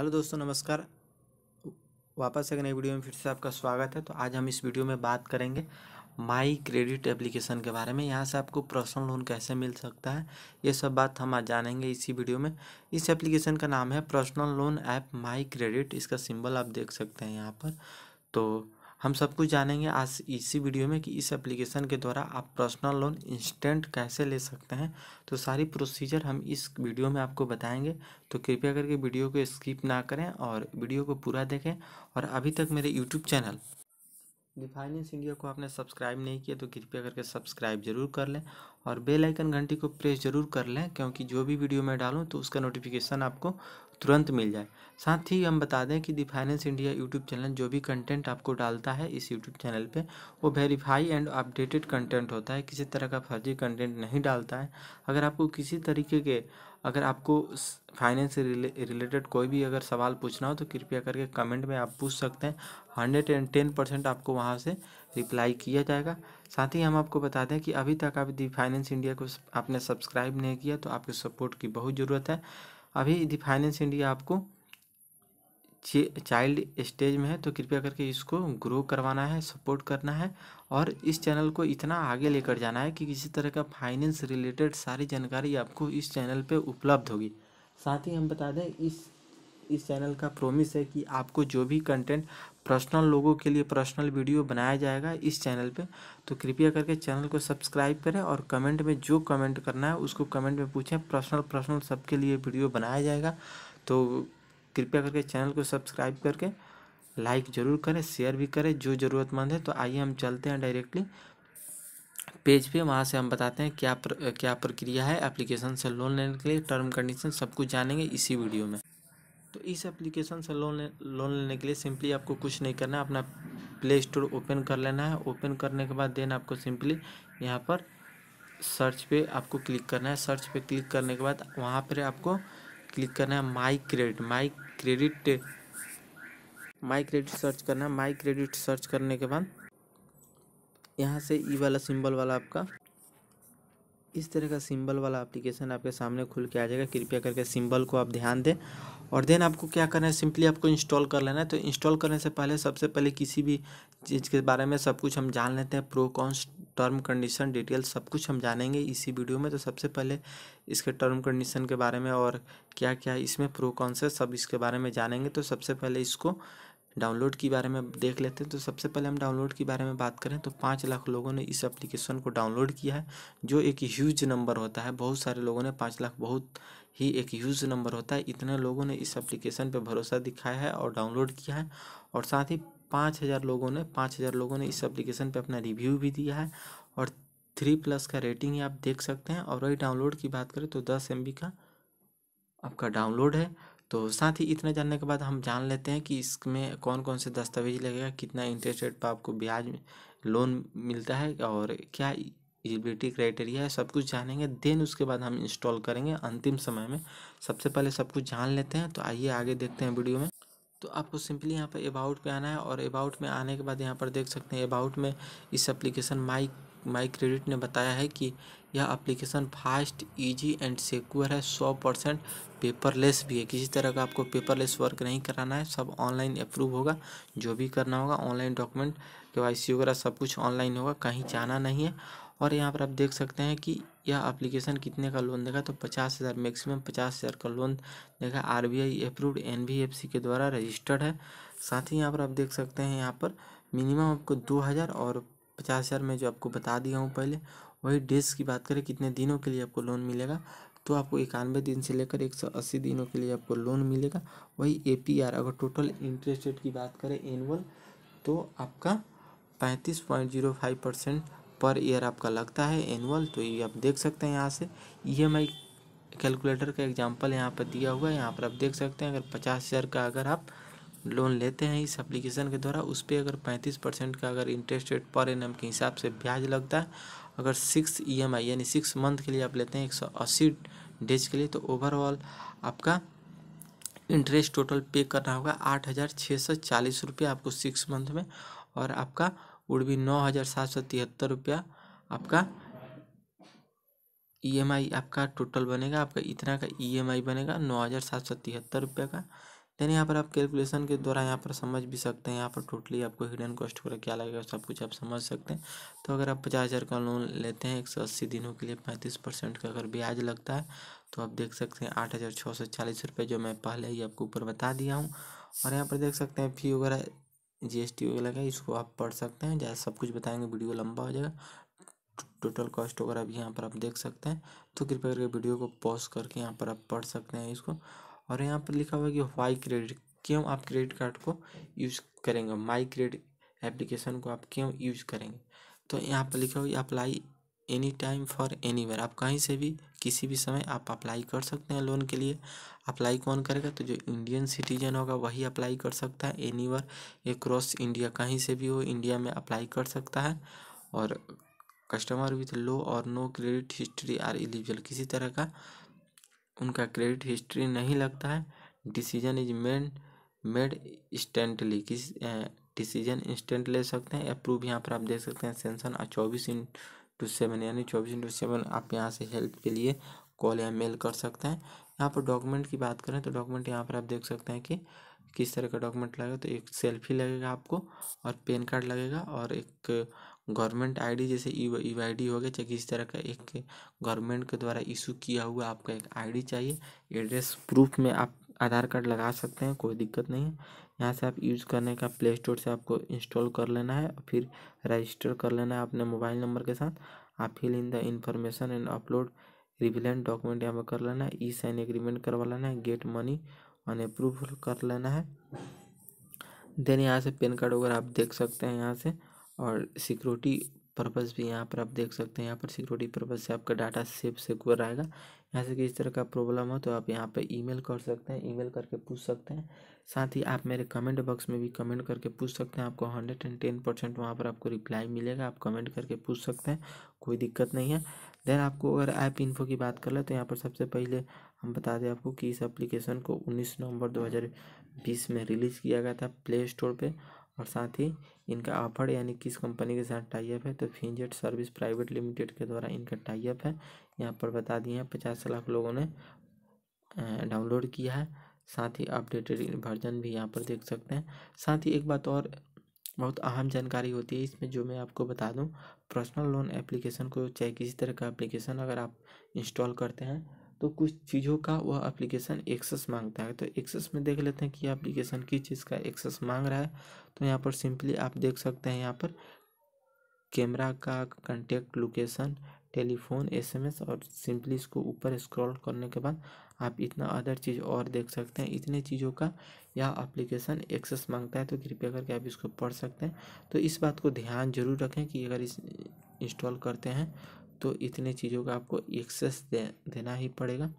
hello दोस्तों नमस्कार वापस एक नई वीडियो में फिर से आपका स्वागत है तो आज हम इस वीडियो में बात करेंगे माई क्रेडिट एप्लीकेशन के बारे में यहाँ से आपको पर्सनल लोन कैसे मिल सकता है ये सब बात हम आज जानेंगे इसी वीडियो में इस एप्लीकेशन का नाम है personal loan app my credit इसका सिंबल आप देख सकते हैं यहाँ पर तो हम सब कुछ जानेंगे आज इसी वीडियो में कि इस एप्लीकेशन के द्वारा आप पर्सनल लोन इंस्टेंट कैसे ले सकते हैं तो सारी प्रोसीजर हम इस वीडियो में आपको बताएंगे तो कृपया करके वीडियो को स्किप ना करें और वीडियो को पूरा देखें और अभी तक मेरे यूट्यूब चैनल फाइनेंस इंडिया को आपने सब्सक्राइब नहीं किया तो कृपया करके सब्सक्राइब जरूर कर लें और बेल आइकन घंटी को प्रेस जरूर कर लें क्योंकि जो भी वीडियो मैं डालूं तो उसका नोटिफिकेशन आपको तुरंत मिल जाए साथ ही हम बता दें कि the finance India YouTube channel जो भी कंटेंट आपको डालता है इस यूट्यूब चैनल पे वो वेरीफाई एंड अपडेटेड कंटेंट होता है किसी तरह का फर्जी कंटेंट नहीं डालता है अगर आपको किसी तरीके के अगर आपको फाइनेंस से रिले, रिलेटेड कोई भी अगर सवाल पूछना हो तो कृपया करके कमेंट में आप पूछ सकते हैं हंड्रेड एंड टेन परसेंट आपको वहाँ से रिप्लाई किया जाएगा साथ ही हम आपको बता दें कि अभी तक आप दी फाइनेंस इंडिया को आपने सब्सक्राइब नहीं किया तो आपके सपोर्ट की बहुत ज़रूरत है अभी दी फाइनेंस इंडिया आपको चाइल्ड स्टेज में है तो कृपया करके इसको ग्रो करवाना है सपोर्ट करना है और इस चैनल को इतना आगे लेकर जाना है कि किसी तरह का फाइनेंस रिलेटेड सारी जानकारी आपको इस चैनल पे उपलब्ध होगी साथ ही हम बता दें इस इस चैनल का प्रोमिस है कि आपको जो भी कंटेंट पर्सनल लोगों के लिए पर्सनल वीडियो बनाया जाएगा इस चैनल पे तो कृपया करके चैनल को सब्सक्राइब करें और कमेंट में जो कमेंट करना है उसको कमेंट में पूछें पर्सनल पर्सनल सबके लिए वीडियो बनाया जाएगा तो कृपया करके चैनल को सब्सक्राइब करके लाइक ज़रूर करें शेयर भी करें जो ज़रूरतमंद है तो आइए हम चलते हैं डायरेक्टली पेज पे वहाँ से हम बताते हैं क्या प्र, क्या प्रक्रिया है एप्लीकेशन से लोन लेने के लिए टर्म कंडीशन सब कुछ जानेंगे इसी वीडियो में तो इस एप्लीकेशन से लोन ले, लोन लेने के लिए सिंपली आपको कुछ नहीं करना है अपना प्ले स्टोर ओपन कर लेना है ओपन करने के बाद देन आपको सिंपली यहाँ पर सर्च पे आपको क्लिक करना है सर्च पे क्लिक करने के बाद वहाँ पर आपको क्लिक करना है my credit my credit my credit search करना है माई क्रेडिट सर्च करने के बाद यहाँ से ई वाला सिंबल वाला आपका इस तरह का सिंबल वाला एप्लीकेशन आपके सामने खुल के आ जाएगा कृपया करके सिंबल को आप ध्यान दें और देन आपको क्या करना है सिंपली आपको इंस्टॉल कर लेना है तो इंस्टॉल करने से पहले सबसे पहले किसी भी चीज़ के बारे में सब कुछ हम जान लेते हैं pro cons term condition detail सब कुछ हम जानेंगे इसी वीडियो में तो सबसे पहले इसके टर्म कंडीशन के बारे में और क्या क्या इसमें प्रो कौन से सब इसके बारे में जानेंगे तो सबसे पहले इसको डाउनलोड के बारे में देख लेते हैं तो सबसे पहले हम डाउनलोड के बारे में बात करें तो पाँच लाख लोगों ने इस एप्लीकेशन को डाउनलोड किया है जो एक ह्यूज नंबर होता है बहुत सारे लोगों ने पाँच लाख बहुत ही एक ह्यूज नंबर होता है इतने लोगों ने इस एप्लीकेशन पर भरोसा दिखाया है और डाउनलोड किया है और साथ ही पाँच हज़ार लोगों ने पाँच हज़ार लोगों ने इस एप्लीकेशन पे अपना रिव्यू भी दिया है और थ्री प्लस का रेटिंग ही आप देख सकते हैं और वही डाउनलोड की बात करें तो दस एम का आपका डाउनलोड है तो साथ ही इतना जानने के बाद हम जान लेते हैं कि इसमें कौन कौन से दस्तावेज लगेगा कितना इंटरेस्ट रेट पर आपको ब्याज लोन मिलता है और क्या एलिजिबिलिटी क्राइटेरिया है सब कुछ जानेंगे देन उसके बाद हम इंस्टॉल करेंगे अंतिम समय में सबसे पहले सब कुछ जान लेते हैं तो आइए आगे देखते हैं वीडियो में तो आपको सिंपली यहाँ पर अबाउट पे आना है और अबाउट में आने के बाद यहाँ पर देख सकते हैं अबाउट में इस एप्लीकेशन माई माई क्रेडिट ने बताया है कि यह application fast easy and secure है सौ परसेंट पेपरलेस भी है किसी तरह का आपको पेपरलेस वर्क नहीं कराना है सब ऑनलाइन अप्रूव होगा जो भी करना होगा ऑनलाइन डॉक्यूमेंट के सी वगैरह सब कुछ ऑनलाइन होगा कहीं जाना नहीं है और यहाँ पर आप देख सकते हैं कि यह एप्लीकेशन कितने का लोन देगा तो पचास हज़ार मैक्सिमम पचास हज़ार का लोन देगा R B I approved N B F C के द्वारा रजिस्टर्ड है साथ ही यहाँ पर आप देख सकते हैं यहाँ पर मिनिमम आपको दो हज़ार और पचास हज़ार में जो आपको बता दिया हूँ पहले वही डेज की बात करें कितने दिनों के लिए आपको लोन मिलेगा तो आपको इक्यानवे दिन से लेकर एक सौ अस्सी दिनों के लिए आपको लोन मिलेगा वही ए पी आर अगर टोटल इंटरेस्ट रेट की बात करें एनुअल तो आपका पैंतीस point zero five percent per year आपका लगता है एनुअल तो ये आप देख सकते हैं यहाँ से ई e कैलकुलेटर का एग्जाम्पल यहाँ पर दिया हुआ है यहाँ पर आप देख सकते हैं अगर पचास हज़ार का अगर आप लोन लेते हैं इस एप्लीकेशन के द्वारा उस पर अगर पैंतीस परसेंट का अगर इंटरेस्ट रेट पर एन के हिसाब से ब्याज लगता है अगर सिक्स ई e यानी सिक्स मंथ के लिए आप लेते हैं एक सौ अस्सी डेज के लिए तो ओवरऑल आपका इंटरेस्ट टोटल पे करना होगा आठ हज़ार छः सौ चालीस रुपये आपको सिक्स मंथ में और आपका वुड भी नौ हज़ार सात सौ तिहत्तर रुपया आपका ईएमआई e आपका टोटल बनेगा आपका इतना का ईएमआई e बनेगा नौ हज़ार सात सौ तिहत्तर रुपये का देन यहाँ पर आप कैलकुलेशन के द्वारा यहाँ पर समझ भी सकते हैं यहाँ पर टोटली आपको हिडन कॉस्ट वगैरह क्या लगेगा सब कुछ आप समझ सकते हैं तो अगर आप पचास हज़ार का लोन लेते हैं एक सौ अस्सी दिनों के लिए पैंतीस परसेंट का अगर ब्याज लगता है तो आप देख सकते हैं आठ हज़ार छः सौ चालीस रुपये जो मैं पहले ही आपको ऊपर बता दिया हूँ और यहाँ पर देख सकते हैं फी वगैरह जीएसटी वगैरह का इसको आप पढ़ सकते हैं जैसे सब कुछ बताएंगे वीडियो लंबा हो जाएगा टोटल कॉस्ट वगैरह भी यहाँ पर आप देख सकते हैं तो कृपया करके वीडियो को पॉज करके यहाँ पर आप पढ़ सकते हैं इसको और यहाँ पर लिखा हुआ है कि वाई क्रेडिट क्यों आप क्रेडिट कार्ड को यूज़ करेंगे माई क्रेडिट एप्लीकेशन को आप क्यों यूज़ करेंगे तो यहाँ पर लिखा हुआ apply any time for anywhere आप कहीं से भी किसी भी समय आप अप्लाई कर सकते हैं लोन के लिए अप्लाई कौन करेगा तो जो इंडियन सिटीजन होगा वही अप्लाई कर सकता है एनी वर एक्रॉस इंडिया कहीं से भी हो इंडिया में अप्लाई कर सकता है और कस्टमर विथ लो और no credit history are eligible किसी तरह का उनका क्रेडिट हिस्ट्री नहीं लगता है decision is made made instantly किस डिसीजन इंस्टेंट ले सकते हैं अप्रूव यहाँ पर आप देख सकते हैं सेंसन चौबीस टू सेवन यानी चौबीस इंटू सेवन आप यहाँ से हेल्प के लिए कॉल या मेल कर सकते हैं यहाँ पर डॉक्यूमेंट की बात करें तो डॉक्यूमेंट यहाँ पर आप देख सकते हैं कि किस तरह का डॉक्यूमेंट लगेगा तो एक सेल्फी लगेगा आपको और पेन कार्ड लगेगा और एक गवर्नमेंट आईडी जैसे ई आई डी हो गया चाहे किस तरह का एक गवर्नमेंट के द्वारा इशू किया हुआ आपका एक आईडी चाहिए एड्रेस प्रूफ में आप आधार कार्ड लगा सकते हैं कोई दिक्कत नहीं है यहाँ से आप यूज़ करने का प्ले स्टोर से आपको इंस्टॉल कर लेना है फिर रजिस्टर कर लेना है अपने मोबाइल नंबर के साथ आप fill in the information and upload relevant document यहाँ पर कर लेना है ई साइन एग्रीमेंट करवा लेना है गेट मनी ऑन अप्रूव कर लेना है देन यहाँ से पेन कार्ड वगैरह आप देख सकते हैं यहाँ से और सिक्योरिटी पर्पज़ भी यहाँ पर आप देख सकते हैं यहाँ पर सिक्योरिटी पर्पज़ से आपका डाटा सेफ सिक्योर रहेगा ऐसे किसी तरह का प्रॉब्लम हो तो आप यहाँ पे ईमेल कर सकते हैं ईमेल करके पूछ सकते हैं साथ ही आप मेरे कमेंट बॉक्स में भी कमेंट करके पूछ सकते हैं आपको हंड्रेड एंड टेन परसेंट वहाँ पर आपको रिप्लाई मिलेगा आप कमेंट करके पूछ सकते हैं कोई दिक्कत नहीं है देन आपको अगर ऐप इन्फो की बात कर ले तो यहाँ पर सबसे पहले हम बता दें आपको कि इस एप्लीकेशन को उन्नीस नवंबर बीस में रिलीज़ किया गया था प्ले स्टोर पर और साथ ही इनका ऑफर यानी किस कंपनी के साथ टाइप है तो फिनजेट सर्विस प्राइवेट लिमिटेड के द्वारा इनका टाइप है यहाँ पर बता दिए हैं पचास लाख लोगों ने डाउनलोड किया है साथ ही अपडेटेड वर्जन भी यहाँ पर देख सकते हैं साथ ही एक बात और बहुत अहम जानकारी होती है इसमें जो मैं आपको बता दूं पर्सनल लोन एप्लीकेशन को चाहे किसी तरह का एप्लीकेशन अगर आप इंस्टॉल करते हैं तो कुछ चीज़ों का वह एप्लीकेशन एक्सेस मांगता है तो एक्सेस में देख लेते हैं कि एप्लीकेशन किस चीज़ का एक्सेस मांग रहा है तो यहाँ पर सिंपली आप देख सकते हैं यहाँ पर कैमरा का कंटेक्ट लोकेशन टेलीफोन एसएमएस और सिंपली इसको ऊपर स्क्रॉल करने के बाद आप इतना अदर चीज़ और देख सकते हैं इतने चीज़ों का यह एप्लीकेशन एक्सेस मांगता है तो कृपया करके आप इसको पढ़ सकते हैं तो इस बात को ध्यान जरूर रखें कि अगर इस इंस्टॉल करते हैं तो इतने चीज़ों का आपको एक्सेस दे, देना ही पड़ेगा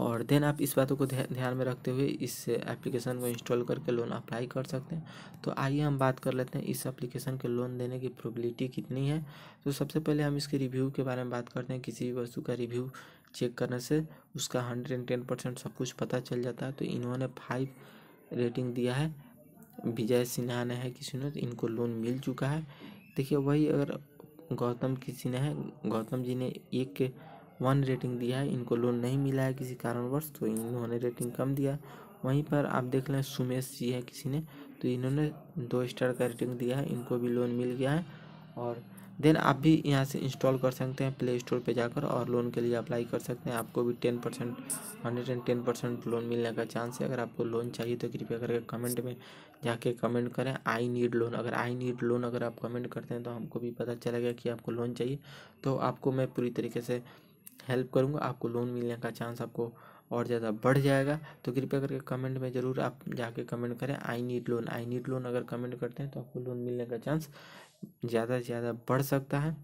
और देन आप इस बातों को ध्यान में रखते हुए इस एप्लीकेशन को इंस्टॉल करके लोन अप्लाई कर सकते हैं तो आइए हम बात कर लेते हैं इस एप्लीकेशन के लोन देने की प्रोबेबिलिटी कितनी है तो सबसे पहले हम इसके रिव्यू के बारे में बात करते हैं किसी भी वस्तु का रिव्यू चेक करने से उसका हंड्रेड एंड टेन परसेंट सब कुछ पता चल जाता है तो इन्होंने फाइव रेटिंग दिया है विजय सिन्हा ने है किसी ने तो इनको लोन मिल चुका है देखिए वही अगर गौतम किसी ने है गौतम जी ने एक वन रेटिंग दिया है इनको लोन नहीं मिला है किसी कारणवश तो इन्होंने रेटिंग कम दिया वहीं पर आप देख लें सुमेश जी है किसी ने तो इन्होंने दो स्टार का रेटिंग दिया है इनको भी लोन मिल गया है और देन आप भी यहाँ से इंस्टॉल कर सकते हैं प्ले स्टोर पर जाकर और लोन के लिए अप्लाई कर सकते हैं आपको भी ten percent hundred and ten percent loan मिलने का चांस है अगर आपको लोन चाहिए तो कृपया करके कमेंट में जाके कमेंट करें आई नीड लोन अगर आई नीड लोन अगर आप कमेंट करते हैं तो हमको भी पता चलेगा कि आपको लोन चाहिए तो आपको मैं पूरी तरीके से हेल्प करूँगा आपको लोन मिलने का चांस आपको और ज़्यादा बढ़ जाएगा तो कृपया करके कमेंट में ज़रूर आप जाके कमेंट करें I need loan I need loan अगर कमेंट करते हैं तो आपको लोन मिलने का चांस ज़्यादा से ज़्यादा बढ़ सकता है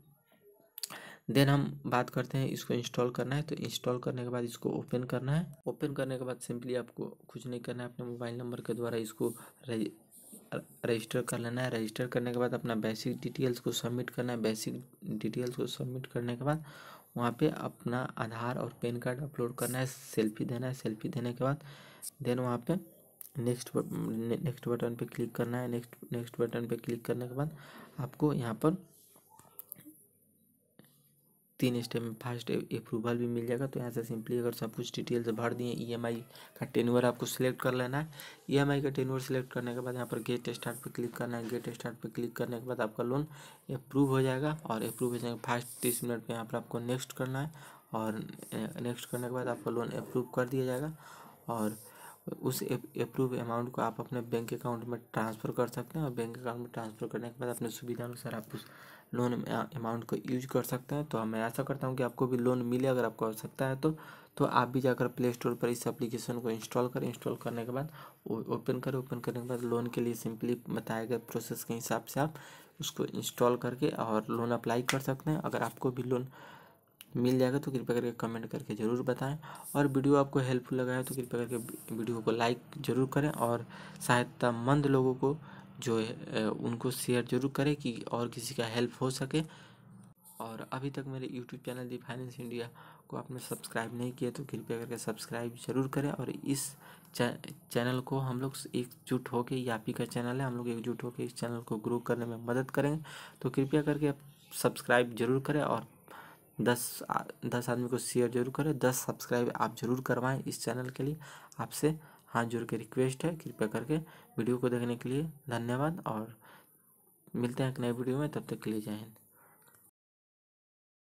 देन हम बात करते हैं इसको इंस्टॉल करना है तो इंस्टॉल करने के बाद इसको ओपन करना है ओपन करने के बाद सिंपली आपको कुछ नहीं करना है अपने मोबाइल नंबर के द्वारा इसको रजिस्टर कर लेना है रजिस्टर करने के बाद अपना बेसिक डिटेल्स को सबमिट करना है बेसिक डिटेल्स को सबमिट करने के बाद वहाँ पे अपना आधार और पैन कार्ड अपलोड करना है सेल्फी देना है सेल्फी देने के बाद देन वहाँ पे नेक्स्ट नेक्स्ट बटन पे क्लिक करना है नेक्स्ट नेक्स्ट बटन पे क्लिक करने के बाद आपको यहाँ पर तीन स्टेप में फास्ट अप्रूवल भी मिल जाएगा तो यहाँ से सिंपली अगर सब कुछ डिटेल्स भर दिए ईएमआई e का टेनवर आपको सिलेक्ट कर लेना है ईएमआई e का टेनवर सिलेक्ट करने के बाद यहाँ पर गेट स्टार्ट पर क्लिक करना है गेट स्टार्ट पर क्लिक करने के बाद आपका लोन अप्रूव हो जाएगा और अप्रूव हो जाएगा फास्ट तीस मिनट में यहाँ पर आपको नेक्स्ट करना है और नेक्स्ट eh, करने के बाद आपका लोन अप्रूव कर दिया जाएगा और उस अप्रूव अमाउंट को आप अपने बैंक अकाउंट में ट्रांसफ़र कर सकते हैं और बैंक अकाउंट में ट्रांसफ़र करने के बाद अपने सुविधा अनुसार आप उस लोन अमाउंट को यूज कर सकते हैं तो मैं ऐसा करता हूँ कि आपको भी लोन मिले अगर आपको आवश्यकता है तो तो आप भी जाकर प्ले स्टोर पर इस एप्लीकेशन को इंस्टॉल करें इंस्टॉल करने के बाद ओपन करें ओपन करने के बाद लोन के लिए सिंपली बताए गए प्रोसेस के हिसाब से आप उसको इंस्टॉल करके और लोन अप्लाई कर सकते हैं अगर आपको भी लोन मिल जाएगा तो कृपया करके कमेंट करके ज़रूर बताएं और वीडियो आपको हेल्पफुल लगा है तो कृपया करके वीडियो को लाइक ज़रूर करें और सहायता मंद लोगों को जो उनको शेयर जरूर करें कि और किसी का हेल्प हो सके और अभी तक मेरे YouTube channel the finance India को आपने सब्सक्राइब नहीं किया तो कृपया करके सब्सक्राइब जरूर करें और इस चैनल को हम लोग एकजुट होकर या पी का चैनल है हम लोग एकजुट होकर इस चैनल को ग्रो करने में मदद करेंगे तो कृपया करके सब्सक्राइब जरूर करें और दस दस आदमी को शेयर जरूर करें दस सब्सक्राइब आप जरूर करवाएं इस चैनल के लिए आपसे हाथ जोड़ के रिक्वेस्ट है कृपया करके वीडियो को देखने के लिए धन्यवाद और मिलते हैं एक नए वीडियो में तब तक के लिए जय हिंद